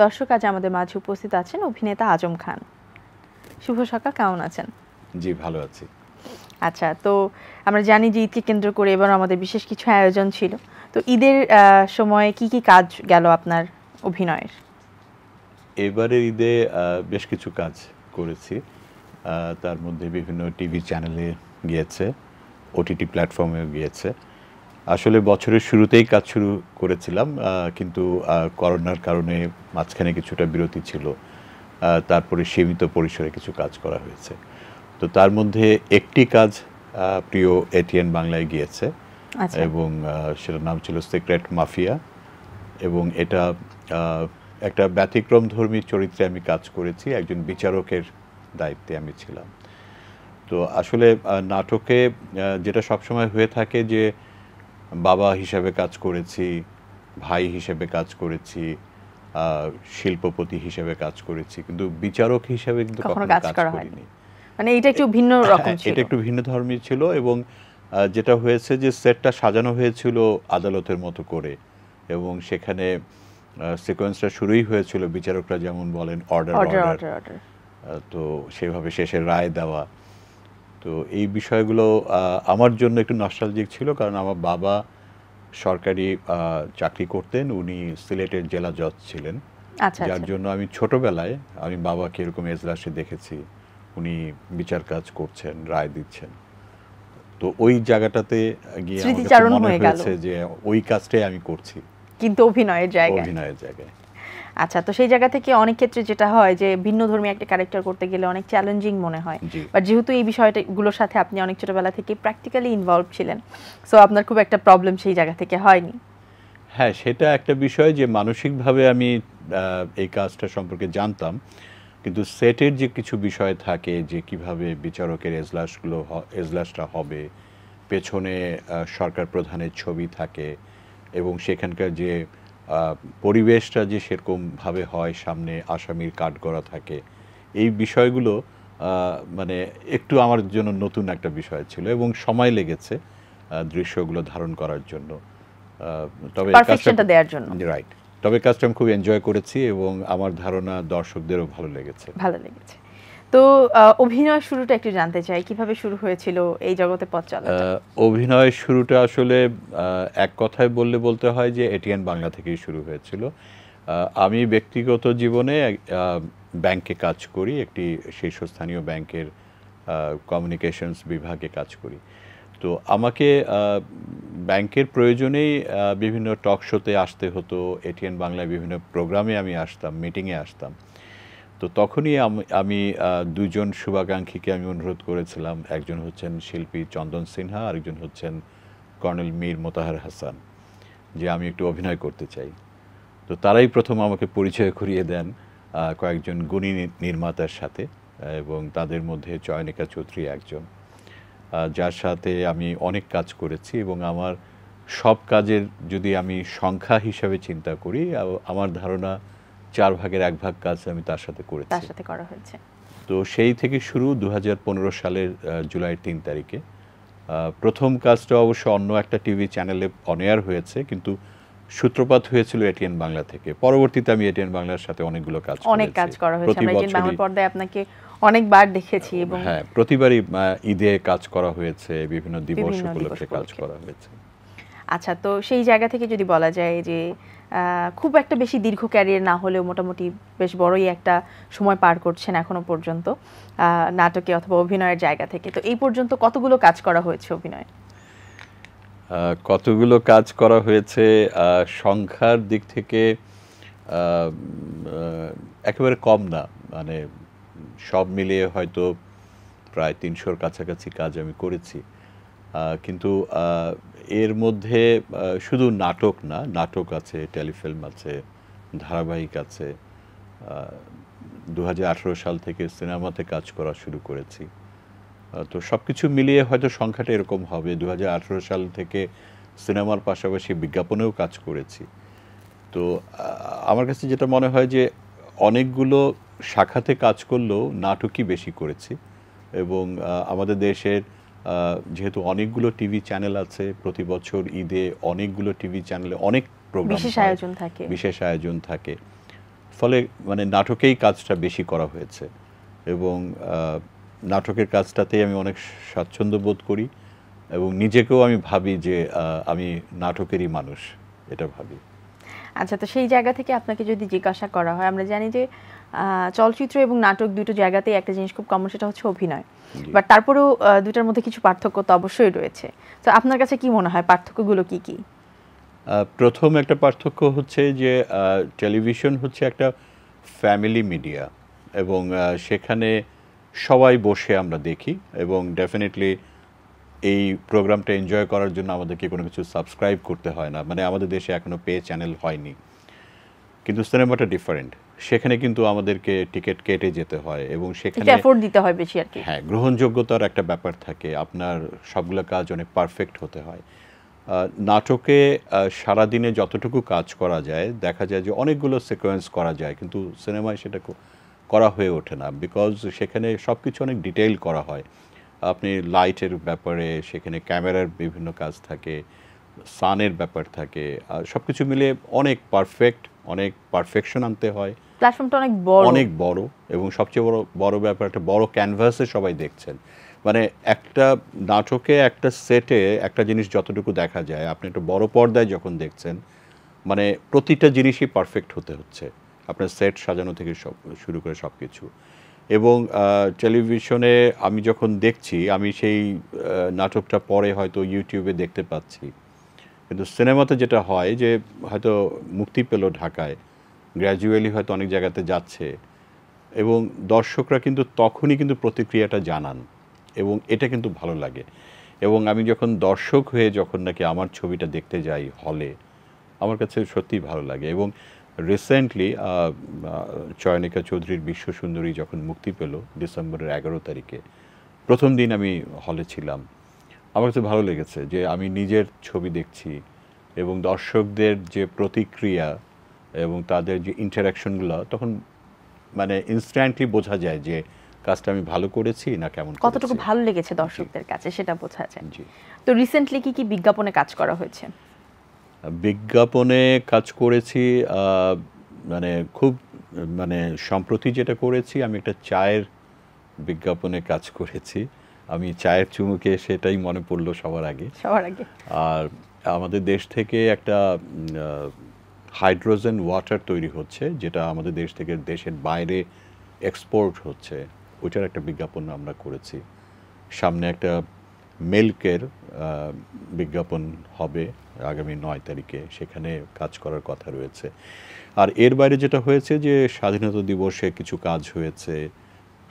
দর্শক আজ আমাদের মাঝে উপস্থিত আছেন অভিনেতা আজম খান শুভ সকাল কেমন আছেন জি ভালো আছি আচ্ছা তো আমরা জানি যে ঈদকে কেন্দ্র করে এবার আমাদের বিশেষ কিছু আয়োজন ছিল তো ঈদের সময়ে কি কি কাজ গেল আপনার অভিনয়ের এবারের ঈদে বেশ কিছু কাজ করেছি তার মধ্যে বিভিন্ন টিভি চ্যানেলে গিয়েছে ওটিটি প্ল্যাটফর্মেও গিয়েছে আসলে বছরের শুরুতেই কাজ শুরু করেছিলাম কিন্তু করোনার কারণে মাঝখানে কিছুটা বিরতি ছিল তারপরে সীমিত পরিসরে কিছু কাজ করা হয়েছে তো তার মধ্যে একটি কাজ প্রিয় এটিএন বাংলায় গিয়েছে আচ্ছা। এবং সেটার নাম ছিল সিক্রেট মাফিয়া এবং এটা একটা ব্যতিক্রম ধর্মী চরিত্রে আমি কাজ করেছি একজন বিচারকের দায়িত্বে আমি ছিলাম তো আসলে নাটকে যেটা সবসময় হয়ে থাকে যে বাবা হিসেবে কাজ করেছি ভাই হিসেবে কাজ করেছি শিল্পপতি হিসেবে কাজ করেছি কিন্তু বিচারক হিসেবে কিন্তু কখনো কাজ করিনি মানে এটা একটু ভিন্ন হ্যাঁ, রকম হ্যাঁ, ছিল এটা একটু ভিন্ন ধর্মী ছিল এবং যেটা হয়েছে যে সেটটা সাজানো হয়েছিল আদালতের মতো করে এবং সেখানে সিকোয়েন্সটা শুরুই হয়েছিল বিচারকরা যেমন বলেন অর্ডার অর্ডার তো সেভাবে শেষের রায় দেওয়া তো এই বিষয়গুলো আমার জন্য একটু নস্টালজিক ছিল কারণ আমার বাবা সরকারি চাকরি করতেন উনি সিলেটের জেলা জজ ছিলেন আচ্ছা, আচ্ছা। যার জন্য আমি ছোটবেলায় আমি বাবাকে এরকম এজলাসে দেখেছি উনি বিচার কাজ করছেন রায় দিচ্ছেন তো ওই জায়গাটাতে গিয়ে মনে হয়েছে যে ওই কাজটাই আমি করছি কিন্তু অভিনয়ের জায়গায় অভিনয়ের জায়গায় আচ্ছা তো সেই জায়গা থেকে অনেক ক্ষেত্রে যেটা হয় যে ভিন্ন ধর্মী একটা ক্যারেক্টার করতে গেলে অনেক চ্যালেঞ্জিং মনে হয় বা যেহেতু এই বিষয়টাগুলোর সাথে আপনি অনেক ছোটবেলা থেকে প্র্যাকটিক্যালি ইনভলভ ছিলেন সো আপনার খুব একটা প্রবলেম সেই জায়গা থেকে হয়নি হ্যাঁ সেটা একটা বিষয় যে মানসিকভাবে আমি এই কাজটা সম্পর্কে জানতাম কিন্তু সেটের যে কিছু বিষয় থাকে যে কিভাবে বিচারকের এজলাসগুলো এজলাসটা হবে পেছনে সরকার প্রধানের ছবি থাকে এবং সেখানকার যে পরিবেশটা যে সেরকমভাবে হয় সামনে আসামির কাঠগড়া থাকে এই বিষয়গুলো মানে একটু আমার জন্য নতুন একটা বিষয় ছিল এবং সময় লেগেছে দৃশ্যগুলো ধারণ করার জন্য তবে দেওয়ার জন্য রাইট তবে কাজটা আমি খুব এনজয় করেছি এবং আমার ধারণা দর্শকদেরও ভালো লেগেছে ভালো লেগেছে তো অভিনয় শুরুটা একটু জানতে চাই কিভাবে শুরু হয়েছিল এই জগতে পথ চলা অভিনয় শুরুটা আসলে এক কথায় বললে বলতে হয় যে এটিএন বাংলা থেকেই শুরু হয়েছিল আমি ব্যক্তিগত জীবনে ব্যাংকে কাজ করি একটি শীর্ষস্থানীয় ব্যাংকের কমিউনিকেশনস বিভাগে কাজ করি তো আমাকে ব্যাংকের প্রয়োজনেই বিভিন্ন টক শোতে আসতে হতো এটিএন বাংলায় বিভিন্ন প্রোগ্রামে আমি আসতাম মিটিংয়ে আসতাম তো তখনই আমি দুজন শুভাকাঙ্ক্ষীকে আমি অনুরোধ করেছিলাম একজন হচ্ছেন শিল্পী চন্দন সিনহা আরেকজন হচ্ছেন কর্নেল মীর মোতাহার হাসান যে আমি একটু অভিনয় করতে চাই তো তারাই প্রথম আমাকে পরিচয় করিয়ে দেন কয়েকজন গুণী নির্মাতার সাথে এবং তাদের মধ্যে চয়নিকা চৌধুরী একজন যার সাথে আমি অনেক কাজ করেছি এবং আমার সব কাজের যদি আমি সংখ্যা হিসাবে চিন্তা করি আমার ধারণা চার ভাগের এক ভাগ কাজ আমি তার সাথে করেছি তার সাথে করা হয়েছে তো সেই থেকে শুরু দু সালের জুলাই তিন তারিখে প্রথম কাজটা অবশ্য অন্য একটা টিভি চ্যানেলে অনেয়ার হয়েছে কিন্তু সূত্রপাত হয়েছিল এটিএন বাংলা থেকে পরবর্তীতে আমি এটিএন বাংলার সাথে অনেকগুলো কাজ অনেক কাজ করা হয়েছে আমরা এটিএন বাংলা পর্দায় আপনাকে অনেকবার দেখেছি এবং হ্যাঁ প্রতিবারই ঈদে কাজ করা হয়েছে বিভিন্ন দিবস উপলক্ষে কাজ করা হয়েছে আচ্ছা তো সেই জায়গা থেকে যদি বলা যায় যে খুব একটা বেশি দীর্ঘ ক্যারিয়ার না হলেও মোটামুটি বেশ বড়ই একটা সময় পার করছেন এখনো পর্যন্ত নাটকে অথবা অভিনয়ের জায়গা থেকে তো এই পর্যন্ত কতগুলো কাজ করা হয়েছে অভিনয় কতগুলো কাজ করা হয়েছে সংখ্যার দিক থেকে একেবারে কম না মানে সব মিলিয়ে হয়তো প্রায় তিনশোর কাছাকাছি কাজ আমি করেছি কিন্তু এর মধ্যে শুধু নাটক না নাটক আছে টেলিফিল্ম আছে ধারাবাহিক আছে দু সাল থেকে সিনেমাতে কাজ করা শুরু করেছি তো সব কিছু মিলিয়ে হয়তো সংখ্যাটা এরকম হবে দু সাল থেকে সিনেমার পাশাপাশি বিজ্ঞাপনেও কাজ করেছি তো আমার কাছে যেটা মনে হয় যে অনেকগুলো শাখাতে কাজ করলেও নাটকই বেশি করেছি এবং আমাদের দেশের যেহেতু অনেকগুলো টিভি চ্যানেল আছে প্রতি বছর ঈদে অনেকগুলো টিভি চ্যানেলে অনেক প্রোগ্রাম বিশেষ আয়োজন থাকে বিশেষ আয়োজন থাকে ফলে মানে নাটকেই কাজটা বেশি করা হয়েছে এবং নাটকের কাজটাতেই আমি অনেক স্বাচ্ছন্দ্য বোধ করি এবং নিজেকেও আমি ভাবি যে আমি নাটকেরই মানুষ এটা ভাবি আচ্ছা তো সেই জায়গা থেকে আপনাকে যদি জিজ্ঞাসা করা হয় আমরা জানি যে চলচ্চিত্র এবং নাটক দুটো জায়গাতেই একটা জিনিস খুব কমন সেটা হচ্ছে অভিনয় বাট তারপরেও দুটার মধ্যে কিছু পার্থক্য তো অবশ্যই রয়েছে তো আপনার কাছে কি মনে হয় পার্থক্যগুলো কি কি প্রথম একটা পার্থক্য হচ্ছে যে টেলিভিশন হচ্ছে একটা ফ্যামিলি মিডিয়া এবং সেখানে সবাই বসে আমরা দেখি এবং ডেফিনেটলি এই প্রোগ্রামটা এনজয় করার জন্য আমাদেরকে কোনো কিছু সাবস্ক্রাইব করতে হয় না মানে আমাদের দেশে এখনও পে চ্যানেল হয়নি কিন্তু সিনেমাটা ডিফারেন্ট সেখানে কিন্তু আমাদেরকে টিকিট কেটে যেতে হয় এবং সেখানে এফোর্ট দিতে হয় বেশি আর কি হ্যাঁ গ্রহণযোগ্যতার একটা ব্যাপার থাকে আপনার সবগুলো কাজ অনেক পারফেক্ট হতে হয় নাটকে সারাদিনে যতটুকু কাজ করা যায় দেখা যায় যে অনেকগুলো সিকোয়েন্স করা যায় কিন্তু সিনেমায় সেটা করা হয়ে ওঠে না বিকজ সেখানে সব কিছু অনেক ডিটেইল করা হয় আপনি লাইটের ব্যাপারে সেখানে ক্যামেরার বিভিন্ন কাজ থাকে সানের ব্যাপার থাকে সব কিছু মিলে অনেক পারফেক্ট অনেক পারফেকশন আনতে হয় প্ল্যাটফর্মটা অনেক বড় অনেক বড় এবং সবচেয়ে বড় বড় ব্যাপার একটা বড় ক্যানভাসে সবাই দেখছেন মানে একটা নাটকে একটা সেটে একটা জিনিস যতটুকু দেখা যায় আপনি একটা বড় পর্দায় যখন দেখছেন মানে প্রতিটা জিনিসই পারফেক্ট হতে হচ্ছে আপনার সেট সাজানো থেকে সব শুরু করে সব কিছু এবং টেলিভিশনে আমি যখন দেখছি আমি সেই নাটকটা পরে হয়তো ইউটিউবে দেখতে পাচ্ছি কিন্তু সিনেমাতে যেটা হয় যে হয়তো মুক্তি পেল ঢাকায় গ্র্যাজুয়ালি হয়তো অনেক জায়গাতে যাচ্ছে এবং দর্শকরা কিন্তু তখনই কিন্তু প্রতিক্রিয়াটা জানান এবং এটা কিন্তু ভালো লাগে এবং আমি যখন দর্শক হয়ে যখন নাকি আমার ছবিটা দেখতে যাই হলে আমার কাছে সত্যিই ভালো লাগে এবং রিসেন্টলি চয়নিকা চৌধুরীর বিশ্ব সুন্দরী যখন মুক্তি পেল ডিসেম্বরের এগারো তারিখে প্রথম দিন আমি হলে ছিলাম আমার কাছে ভালো লেগেছে যে আমি নিজের ছবি দেখছি এবং দর্শকদের যে প্রতিক্রিয়া এবং তাদের যে ইন্টারাকশনগুলো তখন মানে ইনস্ট্যান্টলি বোঝা যায় যে কাজটা আমি ভালো করেছি না কেমন কতটুকু ভালো লেগেছে দর্শকদের কাছে সেটা বোঝা যায় তো রিসেন্টলি কি কি বিজ্ঞাপনে কাজ করা হয়েছে বিজ্ঞাপনে কাজ করেছি মানে খুব মানে সম্প্রতি যেটা করেছি আমি একটা চায়ের বিজ্ঞাপনে কাজ করেছি আমি চায়ের চুমুকে সেটাই মনে পড়লো সবার আগে সবার আগে আর আমাদের দেশ থেকে একটা হাইড্রোজেন ওয়াটার তৈরি হচ্ছে যেটা আমাদের দেশ থেকে দেশের বাইরে এক্সপোর্ট হচ্ছে ওইটার একটা বিজ্ঞাপন আমরা করেছি সামনে একটা মিল্কের বিজ্ঞাপন হবে আগামী নয় তারিখে সেখানে কাজ করার কথা রয়েছে আর এর বাইরে যেটা হয়েছে যে স্বাধীনতা দিবসে কিছু কাজ হয়েছে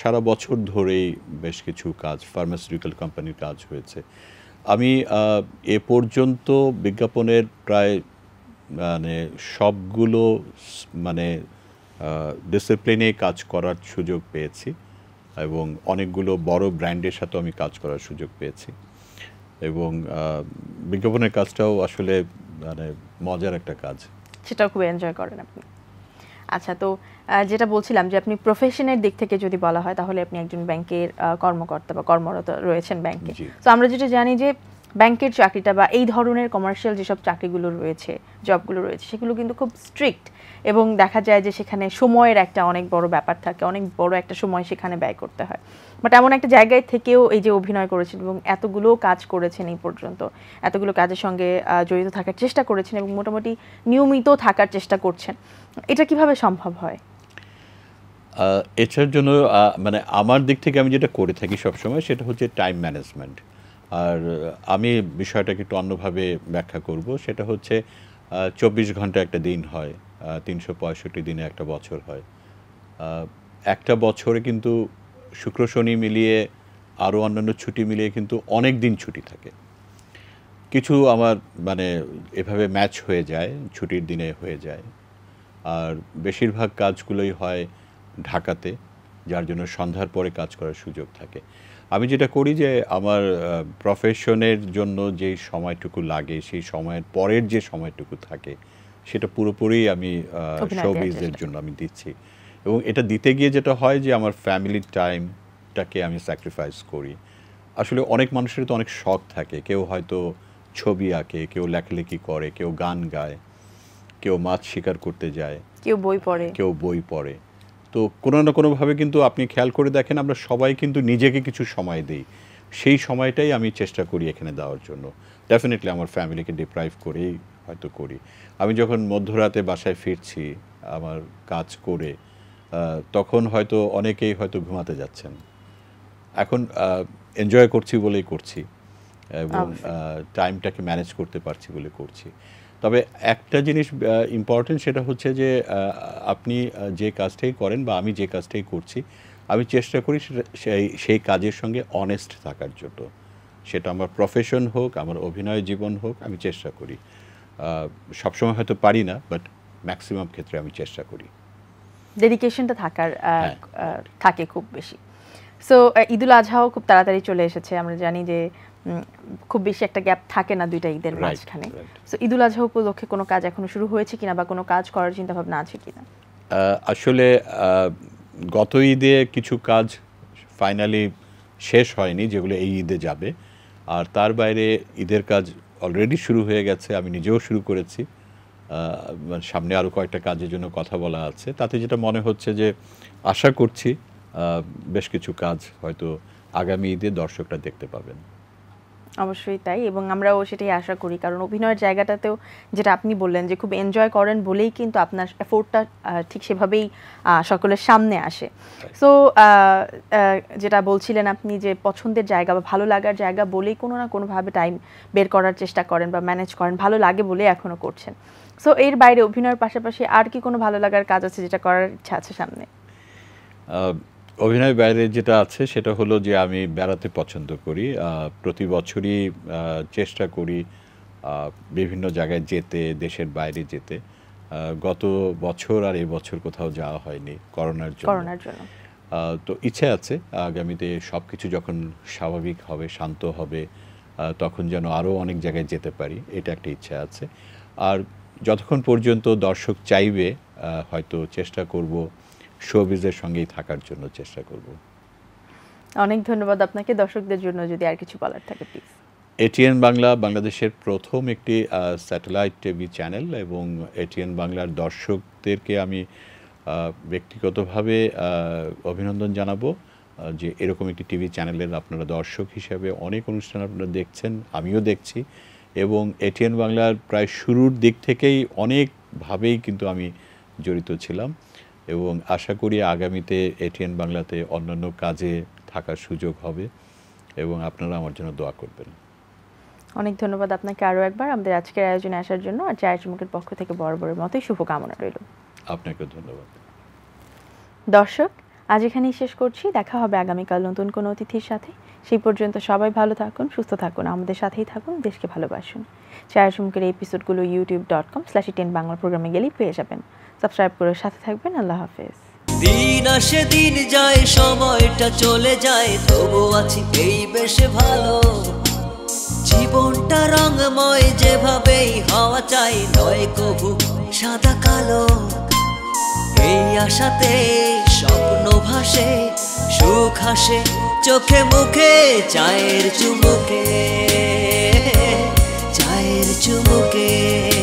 সারা বছর ধরেই বেশ কিছু কাজ ফার্মাসিউটিক্যাল কোম্পানির কাজ হয়েছে আমি এ পর্যন্ত বিজ্ঞাপনের প্রায় মানে সবগুলো মানে ডিসিপ্লিনে কাজ করার সুযোগ পেয়েছি এবং অনেকগুলো বড় ব্র্যান্ডের সাথেও আমি কাজ করার সুযোগ পেয়েছি এবং বিজ্ঞাপনের কাজটাও আসলে মানে মজার একটা কাজ সেটাও খুব এনজয় করেন আপনি আচ্ছা তো যেটা বলছিলাম যে আপনি প্রফেশনের দিক থেকে যদি বলা হয় তাহলে আপনি একজন ব্যাংকের কর্মকর্তা বা কর্মরত রয়েছেন ব্যাংকে তো আমরা যেটা জানি যে ব্যাংকের চাকরিটা বা এই ধরনের কমার্শিয়াল যেসব চাকরিগুলো রয়েছে জবগুলো রয়েছে সেগুলো কিন্তু খুব স্ট্রিক্ট এবং দেখা যায় যে সেখানে সময়ের একটা অনেক বড় ব্যাপার থাকে অনেক বড় একটা সময় সেখানে ব্যয় করতে হয় বাট এমন একটা জায়গায় থেকেও এই যে অভিনয় করেছেন এবং এতগুলো কাজ করেছেন এই পর্যন্ত এতগুলো কাজের সঙ্গে জড়িত থাকার চেষ্টা করেছেন এবং মোটামুটি নিয়মিত থাকার চেষ্টা করছেন এটা কিভাবে সম্ভব হয় এছাড়ার জন্য মানে আমার দিক থেকে আমি যেটা করে থাকি সবসময় সেটা হচ্ছে টাইম ম্যানেজমেন্ট আর আমি বিষয়টাকে একটু অন্যভাবে ব্যাখ্যা করব সেটা হচ্ছে চব্বিশ ঘন্টা একটা দিন হয় তিনশো পঁয়ষট্টি দিনে একটা বছর হয় একটা বছরে কিন্তু শুক্র শনি মিলিয়ে আরও অন্যান্য ছুটি মিলিয়ে কিন্তু অনেক দিন ছুটি থাকে কিছু আমার মানে এভাবে ম্যাচ হয়ে যায় ছুটির দিনে হয়ে যায় আর বেশিরভাগ কাজগুলোই হয় ঢাকাতে যার জন্য সন্ধ্যার পরে কাজ করার সুযোগ থাকে আমি যেটা করি যে আমার প্রফেশনের জন্য যে সময়টুকু লাগে সেই সময়ের পরের যে সময়টুকু থাকে সেটা পুরোপুরি আমি শোবিজের জন্য আমি দিচ্ছি এবং এটা দিতে গিয়ে যেটা হয় যে আমার ফ্যামিলির টাইমটাকে আমি স্যাক্রিফাইস করি আসলে অনেক মানুষের তো অনেক শখ থাকে কেউ হয়তো ছবি আঁকে কেউ লেখালেখি করে কেউ গান গায় কেউ মাছ শিকার করতে যায় কেউ বই পড়ে কেউ বই পড়ে তো কোনো না কোনোভাবে কিন্তু আপনি খেয়াল করে দেখেন আমরা সবাই কিন্তু নিজেকে কিছু সময় দিই সেই সময়টাই আমি চেষ্টা করি এখানে দেওয়ার জন্য ডেফিনেটলি আমার ফ্যামিলিকে ডিপ্রাইভ করেই হয়তো করি আমি যখন মধ্যরাতে বাসায় ফিরছি আমার কাজ করে তখন হয়তো অনেকেই হয়তো ঘুমাতে যাচ্ছেন এখন এনজয় করছি বলেই করছি এবং টাইমটাকে ম্যানেজ করতে পারছি বলে করছি তবে একটা জিনিস ইম্পর্টেন্ট সেটা হচ্ছে যে আপনি যে কাজটাই করেন বা আমি যে কাজটাই করছি আমি চেষ্টা করি সেই সেই কাজের সঙ্গে অনেস্ট থাকার জন্য সেটা আমার প্রফেশন হোক আমার অভিনয় জীবন হোক আমি চেষ্টা করি সবসময় হয়তো পারি না বাট ম্যাক্সিমাম ক্ষেত্রে আমি চেষ্টা করি ডেডিকেশনটা থাকার হ্যাঁ। থাকে খুব বেশি সো ঈদুল আজহাও খুব তাড়াতাড়ি চলে এসেছে আমরা জানি যে খুব বেশি একটা গ্যাপ থাকে না দুইটা ঈদের মাঝখানে সো ঈদুল আজহা উপলক্ষে কোনো কাজ এখনো শুরু হয়েছে কিনা বা কোনো কাজ করার চিন্তা ভাবনা আছে কিনা আসলে গত ঈদে কিছু কাজ ফাইনালি শেষ হয়নি যেগুলো এই ঈদে যাবে আর তার বাইরে ঈদের কাজ অলরেডি শুরু হয়ে গেছে আমি নিজেও শুরু করেছি মানে সামনে আরও কয়েকটা কাজের জন্য কথা বলা আছে তাতে যেটা মনে হচ্ছে যে আশা করছি বেশ কিছু কাজ হয়তো আগামী ঈদে দর্শকরা দেখতে পাবেন অবশ্যই তাই এবং আমরাও সেটাই আশা করি কারণ অভিনয়ের জায়গাটাতেও যেটা আপনি বললেন যে খুব এনজয় করেন বলেই কিন্তু আপনার এফোর্টটা ঠিক সেভাবেই সকলের সামনে আসে সো যেটা বলছিলেন আপনি যে পছন্দের জায়গা বা ভালো লাগার জায়গা বলেই কোনো না কোনোভাবে টাইম বের করার চেষ্টা করেন বা ম্যানেজ করেন ভালো লাগে বলে এখনও করছেন সো এর বাইরে অভিনয়ের পাশাপাশি আর কি কোনো ভালো লাগার কাজ আছে যেটা করার ইচ্ছা আছে সামনে অভিনয়ের বাইরে যেটা আছে সেটা হলো যে আমি বেড়াতে পছন্দ করি প্রতি বছরই চেষ্টা করি বিভিন্ন জায়গায় যেতে দেশের বাইরে যেতে গত বছর আর এই বছর কোথাও যাওয়া হয়নি করোনার জন্য তো ইচ্ছে আছে আগামীতে সব কিছু যখন স্বাভাবিক হবে শান্ত হবে তখন যেন আরও অনেক জায়গায় যেতে পারি এটা একটা ইচ্ছা আছে আর যতক্ষণ পর্যন্ত দর্শক চাইবে হয়তো চেষ্টা করব শোবিজের সঙ্গেই থাকার জন্য চেষ্টা করব অনেক ধন্যবাদ আপনাকে দর্শকদের জন্য যদি আর কিছু বলার থাকে প্লিজ এটিএন বাংলা বাংলাদেশের প্রথম একটি স্যাটেলাইট টিভি চ্যানেল এবং এটিএন বাংলার দর্শকদেরকে আমি ব্যক্তিগতভাবে অভিনন্দন জানাবো যে এরকম একটি টিভি চ্যানেলের আপনারা দর্শক হিসাবে অনেক অনুষ্ঠান আপনারা দেখছেন আমিও দেখছি এবং এটিএন বাংলার প্রায় শুরুর দিক থেকেই অনেকভাবেই কিন্তু আমি জড়িত ছিলাম এবং আশা করি আগামীতে এটিএন বাংলাতে অন্যান্য কাজে থাকার সুযোগ হবে এবং আপনারা আমার জন্য দোয়া করবেন অনেক ধন্যবাদ আপনাকে আরও একবার আমাদের আজকের আয়োজনে আসার জন্য আর চায়ের পক্ষ থেকে বরাবরের মতোই শুভকামনা রইল আপনাকে ধন্যবাদ দর্শক আজ এখানেই শেষ করছি দেখা হবে আগামীকাল নতুন কোনো অতিথির সাথে সেই পর্যন্ত সবাই ভালো থাকুন সুস্থ থাকুন আমাদের সাথেই থাকুন দেশকে ভালোবাসুন চায়ের সুমুখের এপিসোডগুলো YouTube dot com slash ten Bangla প্রোগ্রামে গেলেই পেয়ে যাবেন সাবস্ক্রাইব করে সাথে থাকবেন আল্লাহ হাফেজ দিন আসে দিন যায় সময়টা চলে যায় তবু আছি এই বেশ ভালো জীবনটা রঙময় যেভাবেই হওয়া চাই নয় কবু সাদা কালো এই আশাতেই স্বপ্ন ভাসে সুখ হাসে চোখে মুখে চায়ের চুমুকে চায়ের চুমুকে